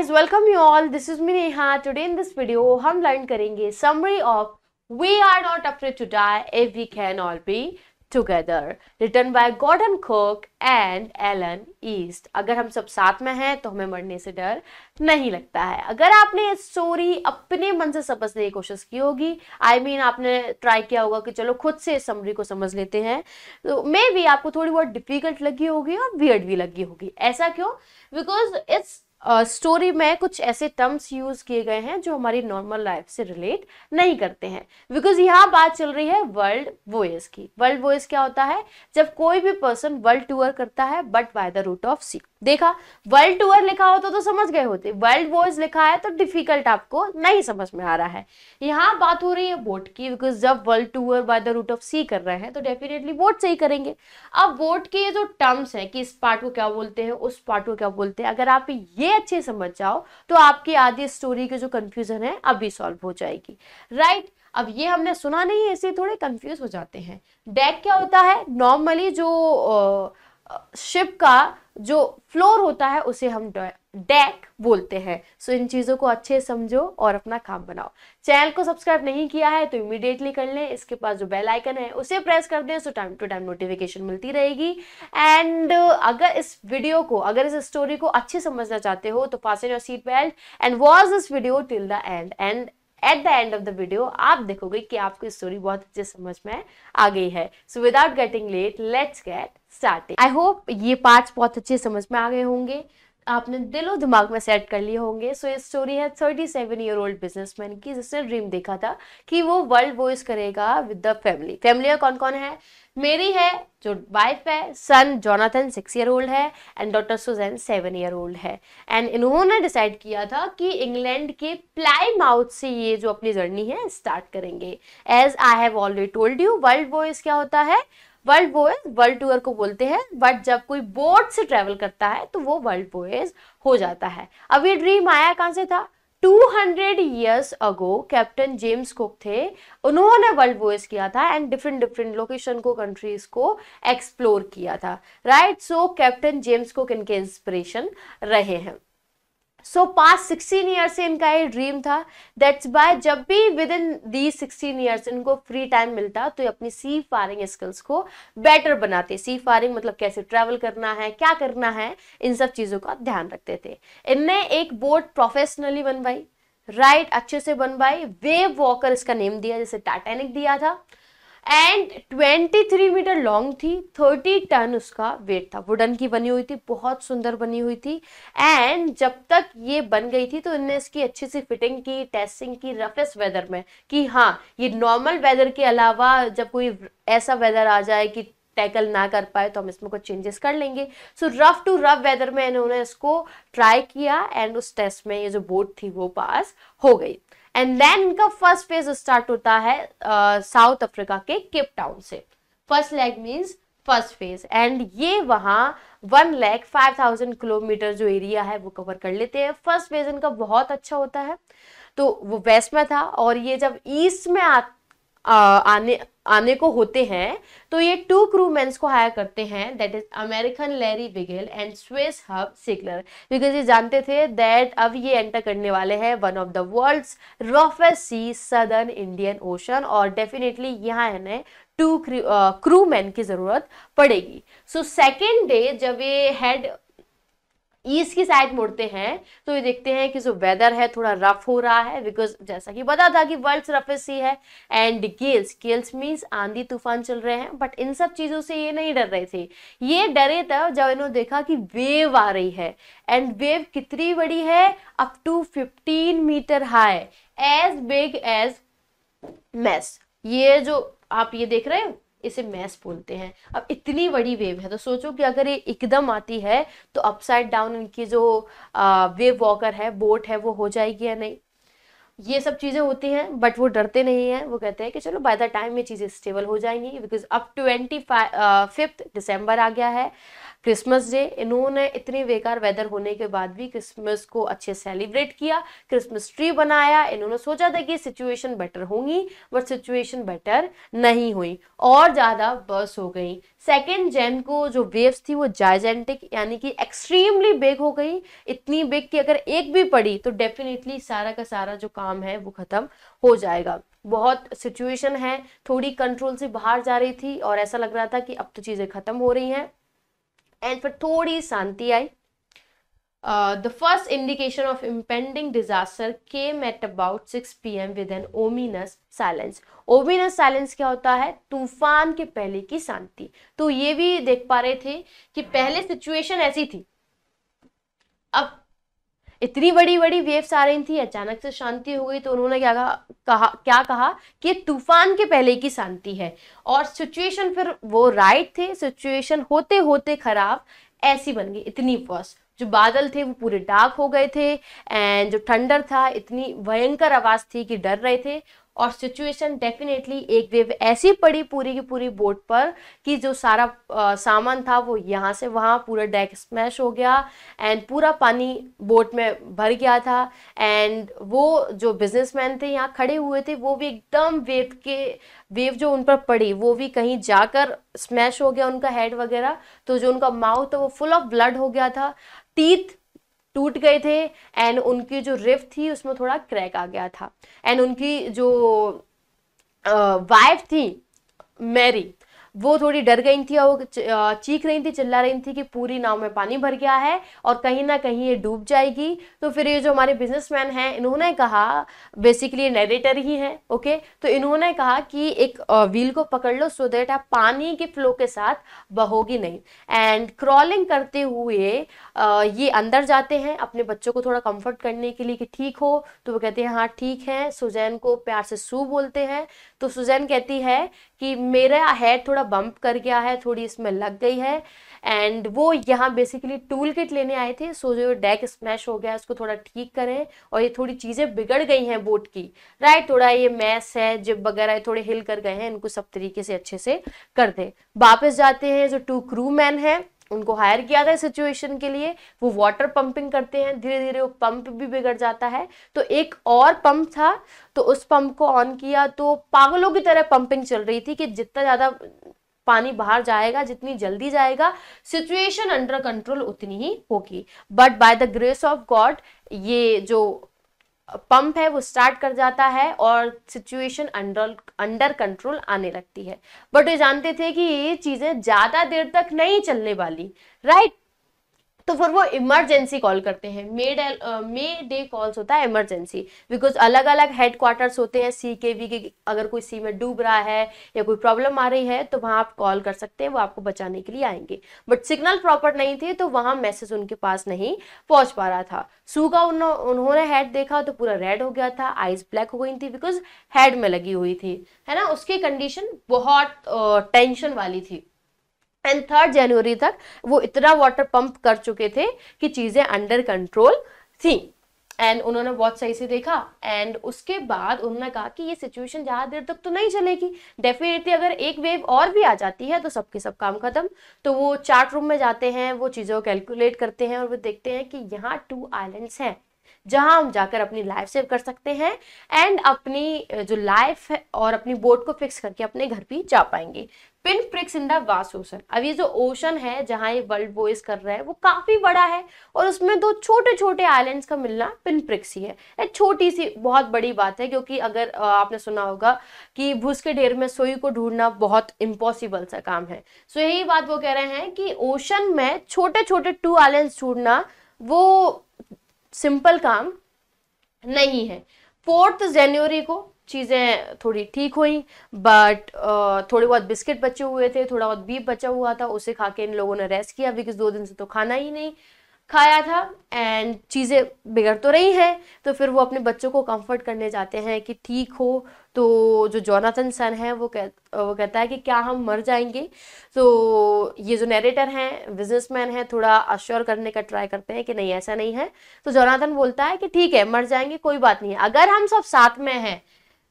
Guys welcome you all this is me Neha today in this video हम learn करेंगे summary of we are not afraid to die if we can all be together written by Gordon Cook and Alan East अगर हम सब साथ में हैं तो हमें मरने से डर नहीं लगता है अगर आपने ये स्टोरी अपने मन से समझने की कोशिश की होगी आई I मीन mean, आपने ट्राई किया होगा कि चलो खुद से इस समरी को समझ लेते हैं तो मे भी आपको थोड़ी बहुत डिफिकल्ट लगी होगी और वियर्ड भी लगी होगी ऐसा क्यों बिकॉज इट्स स्टोरी uh, में कुछ ऐसे टर्म्स यूज किए गए हैं जो हमारी नॉर्मल लाइफ से रिलेट नहीं करते हैं बिकॉज यहाँ बात चल रही है वर्ल्ड वोयस की वर्ल्ड वोयस क्या होता है जब कोई भी पर्सन वर्ल्ड टूर करता है but by the route of sea देखा वर्ल्ड टूर लिखा होता तो, तो समझ गए होते वर्ल्ड वॉर्स लिखा है तो डिफिकल्ट आपको नहीं समझ में आ रहा है यहाँ बात हो रही है वोट की बिकॉज जब world tour by the route of sea कर रहे हैं तो डेफिनेटली वोट से ही करेंगे अब वोट के ये जो टर्म्स हैं कि इस पार्ट को क्या बोलते हैं उस पार्ट को क्या बोलते हैं अगर आप ये अच्छे समझ जाओ तो आपकी आधी स्टोरी की जो कन्फ्यूजन है अब भी सॉल्व हो जाएगी राइट right? अब ये हमने सुना नहीं है इसलिए थोड़े कंफ्यूज हो जाते हैं डेक क्या होता है नॉर्मली जो शिप का जो फ्लोर होता है उसे हम डेक बोलते हैं सो so, इन चीज़ों को अच्छे समझो और अपना काम बनाओ चैनल को सब्सक्राइब नहीं किया है तो इमीडिएटली कर लें इसके पास जो बेल आइकन है उसे प्रेस कर दें so time to time notification मिलती रहेगी एंड अगर इस वीडियो को अगर इस स्टोरी को अच्छे समझना चाहते हो तो pass in your seat belt and watch this video till the end and at the end of the video आप देखोगे कि आपको स्टोरी बहुत अच्छे समझ में आ गई है so without getting late let's get starting I hope ये पार्ट बहुत अच्छे समझ में आ गए होंगे आपने दिलो दिमाग में सेट कर लिए होंगे सो so, ये स्टोरी है thirty seven year old businessman की जिसने ड्रीम देखा था कि वो वर्ल्ड वॉइस करेगा विद द फैमिली फैमिली में कौन कौन है मेरी है जो वाइफ है son Jonathan six year old है and daughter Suzanne seven year old है एंड इन्होंने डिसाइड किया था कि इंग्लैंड के प्लाई माउथ से ये जो अपनी जर्नी है स्टार्ट करेंगे as I have already told you world voyage क्या होता है वर्ल्ड बोएज वर्ल्ड टूअर को बोलते हैं बट जब कोई बोट से ट्रेवल करता है तो वो वर्ल्ड बोएज हो जाता है अब ये ड्रीम आया कहाँ से था 200 years ago Captain James Cook थे उन्होंने वर्ल्ड वॉयस किया था एंड डिफरेंट डिफरेंट लोकेशन को कंट्रीज को एक्सप्लोर किया था right so Captain James Cook इनके इंस्पिरेशन रहे हैं सो पास सिक्सटीन ईयर से इनका ये ड्रीम था दैट्स बाय जब भी within the sixteen years इनको फ्री टाइम मिलता तो ये अपनी सी फायरिंग स्किल्स को बेटर बनाते सी फायरिंग मतलब कैसे ट्रैवल करना है क्या करना है इन सब चीज़ों का ध्यान रखते थे इनने एक बोट प्रोफेशनली बनवाई राइट अच्छे से बनवाई वेव वॉकर इसका नेम दिया जैसे टाइटेनिक दिया था एंड 23 मीटर लॉन्ग थी 30 टन उसका वेट था वुडन की बनी हुई थी बहुत सुंदर बनी हुई थी एंड जब तक ये बन गई थी तो इनने इसकी अच्छी सी फिटिंग की टेस्टिंग की रफेस्ट वेदर में कि हाँ ये नॉर्मल वेदर के अलावा जब कोई ऐसा वेदर आ जाए कि टैकल ना कर पाए तो हम इसमें कुछ चेंजेस कर लेंगे so rough to rough weather में इन्होंने इसको ट्राई किया एंड उस टेस्ट में ये जो बोट थी वो पास हो गई एंड देन इनका फर्स्ट फेज स्टार्ट होता है साउथ uh, अफ्रीका के केप टाउन से first leg means first phase and ये वहाँ one lakh five thousand kilometre जो एरिया है वो कवर कर लेते हैं फर्स्ट फेज इनका बहुत अच्छा होता है तो वो वेस्ट में था और ये जब ईस्ट में आ आने आने को होते हैं तो ये टू क्रू मैं को हायर करते हैं दैट इज अमेरिकन लेरी बिगेल and Swiss Herb Seigler because ये जानते थे दैट अब ये एंटर करने वाले हैं one of the world's roughest sea southern Indian Ocean और डेफिनेटली यहाँ इन्हें टू क्रू मैन की ज़रूरत पड़ेगी सो सेकेंड डे जब ये हेड ईस्ट की साइड मुड़ते हैं तो ये देखते हैं कि जो वेदर है थोड़ा रफ हो रहा है बिकॉज जैसा कि पता था कि वर्ल्ड रफेस्ट सी है एंड गेल्स गेल्स मीन्स आंधी तूफान चल रहे हैं बट इन सब चीज़ों से ये नहीं डर रहे थे ये डरे तब जब इन्होंने देखा कि वेव आ रही है एंड वेव कितनी बड़ी है up to fifteen metre high as big as mast ये जो आप ये देख रहे हो इसे मैस बोलते हैं अब इतनी बड़ी वेव है तो सोचो कि अगर ये एकदम आती है तो अपसाइड डाउन इनकी जो वेव वॉकर है बोट है वो हो जाएगी या नहीं ये सब चीज़ें होती हैं बट वो डरते नहीं हैं वो कहते हैं कि चलो बाय द टाइम ये चीज़ें स्टेबल हो जाएंगी बिकॉज अब ट्वेंटी फिफ्थ दिसंबर आ गया है क्रिसमस डे इन्होंने इतने बेकार वेदर होने के बाद भी क्रिसमस को अच्छे सेलिब्रेट किया क्रिसमस ट्री बनाया इन्होंने सोचा था कि सिचुएशन बेटर होंगी बट सिचुएशन बेटर नहीं हुई और ज़्यादा बर्स हो गई सेकेंड जैन को जो वेव्स थी वो जायजेंटिक यानी कि एक्सट्रीमली बिग हो गई इतनी बिग कि अगर एक भी पड़ी तो डेफिनेटली सारा का सारा जो काम है वो ख़त्म हो जाएगा बहुत सिचुएशन है थोड़ी कंट्रोल से बाहर जा रही थी और ऐसा लग रहा था कि अब तो चीज़ें ख़त्म हो रही हैं एंड फिर थोड़ी शांति आई the first indication of impending disaster came at about six p m with an ominous silence ominous silence क्या होता है तूफान के पहले की शांति तो ये भी देख पा रहे थे कि पहले सिचुएशन ऐसी थी अब इतनी बड़ी बड़ी वेव्स आ रही थी अचानक से शांति हो गई तो उन्होंने क्या कहा क्या कहा कि तूफान के पहले की शांति है और सिचुएशन फिर वो राइट थे सिचुएशन होते होते खराब ऐसी बन गई इतनी वर्स्ट जो बादल थे वो पूरे डार्क हो गए थे एंड जो ठंडर था इतनी भयंकर आवाज़ थी कि डर रहे थे और सिचुएशन डेफिनेटली एक वेव ऐसी पड़ी पूरी की पूरी बोट पर कि जो सारा आ, सामान था वो यहाँ से वहाँ पूरा डेक स्मैश हो गया एंड पूरा पानी बोट में भर गया था एंड वो जो बिजनेसमैन थे यहाँ खड़े हुए थे वो भी एकदम वेव के वेव जो उन पर पड़ी वो भी कहीं जाकर स्मैश हो गया उनका हेड वगैरह तो जो उनका माउथ था वो फुल ऑफ ब्लड हो गया था टीथ टूट गए थे एंड उनकी जो रिफ थी उसमें थोड़ा क्रैक आ गया था एंड उनकी जो वाइफ थी मैरी वो थोड़ी डर गई थी और चीख रही थी चिल्ला रही थी कि पूरी नाव में पानी भर गया है और कहीं ना कहीं ये डूब जाएगी तो फिर ये जो हमारे बिजनेसमैन हैं इन्होंने कहा बेसिकली ये नरेटर ही हैं ओके तो इन्होंने कहा कि एक व्हील को पकड़ लो सो देट आप पानी के फ्लो के साथ बहोगी नहीं एंड क्रॉलिंग करते हुए ये अंदर जाते हैं अपने बच्चों को थोड़ा कम्फर्ट करने के लिए कि ठीक हो तो वो कहते हैं हाँ ठीक है सुजैन को प्यार से सू बोलते हैं तो सुजैन कहती है कि मेरा हेड थोड़ा बम्प कर गया है थोड़ी इसमें लग गई है एंड वो यहाँ बेसिकली टूल किट लेने आए थे सो जो डेक स्मैश हो गया है उसको थोड़ा ठीक करें और ये थोड़ी चीज़ें बिगड़ गई हैं बोट की राइट थोड़ा ये मैस है जिप वगैरह थोड़े हिल कर गए हैं इनको सब तरीके से अच्छे से कर दें वापस जाते हैं जो टू क्रू मैन है उनको हायर किया था सिचुएशन के लिए वो वाटर पंपिंग करते हैं धीरे धीरे वो पंप भी बिगड़ जाता है तो एक और पंप था तो उस पंप को ऑन किया तो पागलों की तरह पंपिंग चल रही थी कि जितना ज़्यादा पानी बाहर जाएगा जितनी जल्दी जाएगा सिचुएशन अंडर कंट्रोल उतनी ही होगी but by the grace of God ये जो पंप है वो स्टार्ट कर जाता है और सिचुएशन अंडर अंडर कंट्रोल आने लगती है बट वे जानते थे कि ये चीज़ें ज़्यादा देर तक नहीं चलने वाली राइट तो फिर वो इमरजेंसी कॉल करते हैं mayday mayday calls होता है इमरजेंसी बिकॉज अलग अलग हेड क्वार्टर्स होते हैं सी के वी के अगर कोई सी में डूब रहा है या कोई प्रॉब्लम आ रही है तो वहाँ आप कॉल कर सकते हैं वो आपको बचाने के लिए आएंगे बट सिग्नल प्रॉपर नहीं थे तो वहाँ मैसेज उनके पास नहीं पहुँच पा रहा था सू का उन्होंने हेड देखा तो पूरा रेड हो गया था आइज ब्लैक हो गई थी बिकॉज हेड में लगी हुई थी है ना उसकी कंडीशन बहुत टेंशन वाली थी एंड थर्ड जनवरी तक वो इतना वाटर पंप कर चुके थे कि चीज़ें अंडर कंट्रोल थी एंड उन्होंने बहुत सही से देखा एंड उसके बाद उन्होंने कहा कि ये सिचुएशन ज़्यादा देर तक तो नहीं चलेगी डेफिनेटली अगर एक वेव और भी आ जाती है तो सबके सब काम खत्म तो वो चार्ट रूम में जाते हैं वो चीज़ों को कैलकुलेट करते हैं और वो देखते हैं कि यहाँ टू आइलैंड्स हैं जहां हम जाकर अपनी लाइफ सेव कर सकते हैं एंड अपनी जो लाइफ है और अपनी बोट को फिक्स करके अपने घर भी जा पाएंगे pin pricks in the vast ocean अब ये जो ओशन है जहाँ ये वर्ल्ड बॉयज कर रहा है वो काफी बड़ा है और उसमें दो छोटे छोटे आइलैंड्स का मिलना पिन प्रिक्स ही है एक छोटी सी बहुत बड़ी बात है क्योंकि अगर आपने सुना होगा कि भूस के ढेर में सोई को ढूंढना बहुत इम्पॉसिबल सा काम है सो यही बात वो कह रहे हैं कि ओशन में छोटे छोटे टू आइलैंड्स ढूंढना वो सिंपल काम नहीं है फोर्थ जनवरी को चीज़ें थोड़ी ठीक हुई बट थोड़े बहुत बिस्किट बचे हुए थे थोड़ा बहुत बीप बचा हुआ था उसे खा के इन लोगों ने रेस्ट किया बिकॉज दो दिन से तो खाना ही नहीं खाया था एंड चीज़ें बिगड़ तो रही हैं तो फिर वो अपने बच्चों को कंफर्ट करने जाते हैं कि ठीक हो तो जो जोनाथन सन है वो कह वो कहता है कि क्या हम मर जाएंगे तो ये जो नरेटर हैं बिजनेसमैन हैं थोड़ा अश्योर करने का ट्राई करते हैं कि नहीं ऐसा नहीं है तो जोनाथन बोलता है कि ठीक है मर जाएंगे कोई बात नहीं है अगर हम सब साथ में हैं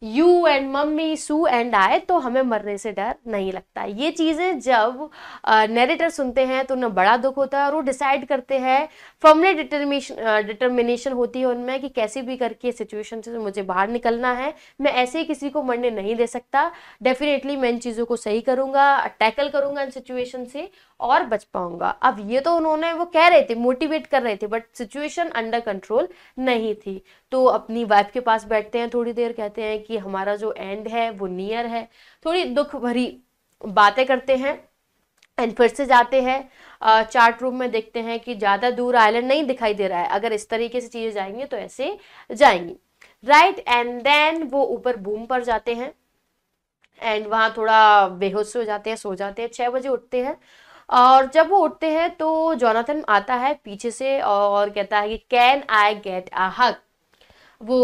you and mummy Sue and आए तो हमें मरने से डर नहीं लगता ये चीज़ें जब नरेटर सुनते हैं तो उन्हें बड़ा दुख होता है और वो डिसाइड करते हैं फर्मली डिटर्मिनेशन डिटर्मिनेशन होती है उनमें कि कैसे भी करके सिचुएशन से मुझे बाहर निकलना है मैं ऐसे ही किसी को मरने नहीं दे सकता डेफिनेटली मैं इन चीज़ों को सही करूँगा टैकल करूँगा इन सिचुएशन से और बच पाऊँगा अब ये तो उन्होंने वो कह रहे थे मोटिवेट कर रहे थे बट सिचुएशन अंडर कंट्रोल नहीं थी तो अपनी वाइफ के पास बैठते हैं थोड़ी देर कहते हैं कि हमारा जो एंड है वो नियर है थोड़ी दुख भरी बातें करते हैं एंड फिर से जाते हैं चार्ट रूम में देखते हैं कि ज़्यादा दूर आइलैंड नहीं दिखाई दे रहा है अगर इस तरीके से चीज़ें जाएंगी तो ऐसे जाएंगी राइट एंड देन वो ऊपर बूम पर जाते हैं एंड वहाँ थोड़ा बेहोश हो जाते हैं सो जाते हैं छः बजे उठते हैं और जब वो उठते हैं तो जोनाथन आता है पीछे से और कहता है कि कैन आई गेट अ हक वो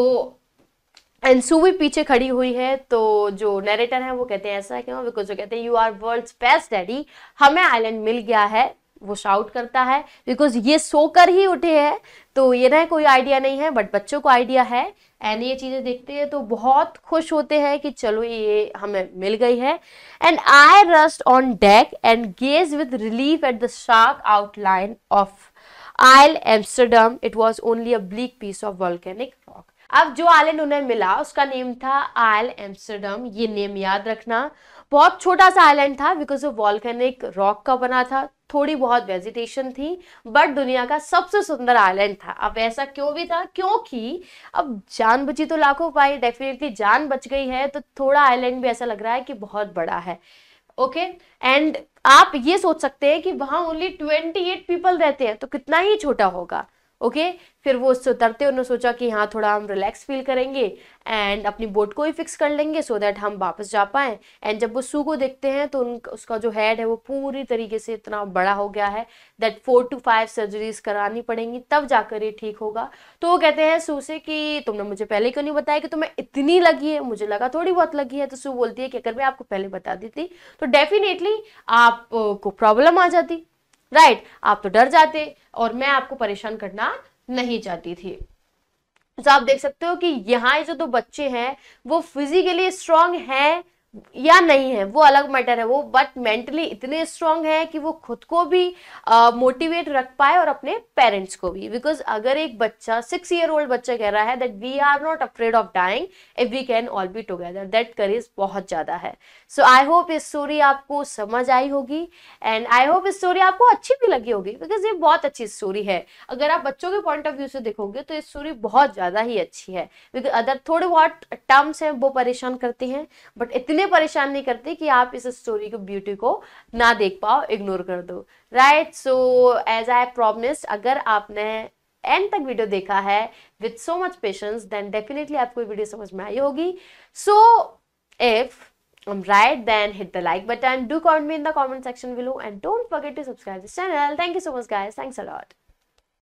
एंड सू भी पीछे खड़ी हुई है तो जो नरेटर है वो कहते हैं ऐसा क्यों बिकॉज वो कहते हैं you are world best daddy हमें आइलैंड मिल गया है वो शाउट करता है बिकॉज ये सोकर ही उठे हैं तो ये ना कोई आइडिया नहीं है बट बच्चों को आइडिया है एंड ये चीज़ें देखते हैं तो बहुत खुश होते हैं कि चलो ये हमें मिल गई है and I rushed on deck and gazed with relief at the sharp outline of Ile Amsterdam it was only a bleak piece of volcanic rock अब जो आइलैंड उन्हें मिला उसका नेम था आयल एम्स्टर्डम ये नेम याद रखना बहुत छोटा सा आइलैंड था बिकॉज ऑफ वॉल्केनिक रॉक का बना था थोड़ी बहुत वेजिटेशन थी बट दुनिया का सबसे सुंदर आइलैंड था अब ऐसा क्यों भी था क्योंकि अब जान बची तो लाखों पाई डेफिनेटली जान बच गई है तो थोड़ा आइलैंड भी ऐसा लग रहा है कि बहुत बड़ा है ओके okay? एंड आप ये सोच सकते हैं कि वहां ओनली ट्वेंटी एट पीपल रहते हैं तो कितना ही छोटा होगा ओके फिर वो उससे उतरते उन्होंने सोचा कि हाँ थोड़ा हम रिलैक्स फील करेंगे एंड अपनी बोट को ही फिक्स कर लेंगे सो so दैट हम वापस जा पाए एंड जब वो सू को देखते हैं तो उनका उसका जो हेड है वो पूरी तरीके से इतना बड़ा हो गया है that four to five surgeries करानी पड़ेंगी तब जाकर ये ठीक होगा तो वो कहते हैं सू से कि तुमने मुझे पहले क्यों नहीं बताया कि तुम्हें इतनी लगी है मुझे लगा थोड़ी बहुत लगी है तो सू बोलती है कि अगर मैं आपको पहले बता देती तो डेफिनेटली आपको प्रॉब्लम आ जाती राइट आप तो डर जाते और मैं आपको परेशान करना नहीं चाहती थी तो आप देख सकते हो कि यहाँ जो दो बच्चे हैं वो फिजिकली स्ट्रांग हैं या नहीं है वो अलग मैटर है वो बट मेंटली इतने स्ट्रांग है कि वो खुद को भी मोटिवेट uh, रख पाए और अपने पेरेंट्स को भी बिकॉज अगर एक बच्चा सिक्स ईयर ओल्ड बच्चा कह रहा है that we are not afraid of dying if we can all be together that courage बहुत ज़्यादा है सो आई होप ये स्टोरी आपको समझ आई होगी एंड आई होप इस स्टोरी आपको अच्छी भी लगी होगी बिकॉज ये बहुत अच्छी स्टोरी है अगर आप बच्चों के पॉइंट ऑफ व्यू से देखोगे तो ये स्टोरी बहुत ज़्यादा ही अच्छी है बिकॉज अदर थोड़े बहुत टर्म्स हैं वो परेशान करते हैं बट इतने इसलिए परेशान नहीं करते कि आप इस स्टोरी को ब्यूटी को ना देख पाओ इग्नोर कर दो right so as I promised अगर आपने एंड तक वीडियो देखा है with so much patience then definitely आपको वीडियो समझ में आई होगी so if I'm right then hit the like button do comment me in the comment section below and don't forget to subscribe this channel thank you so much guys thanks a lot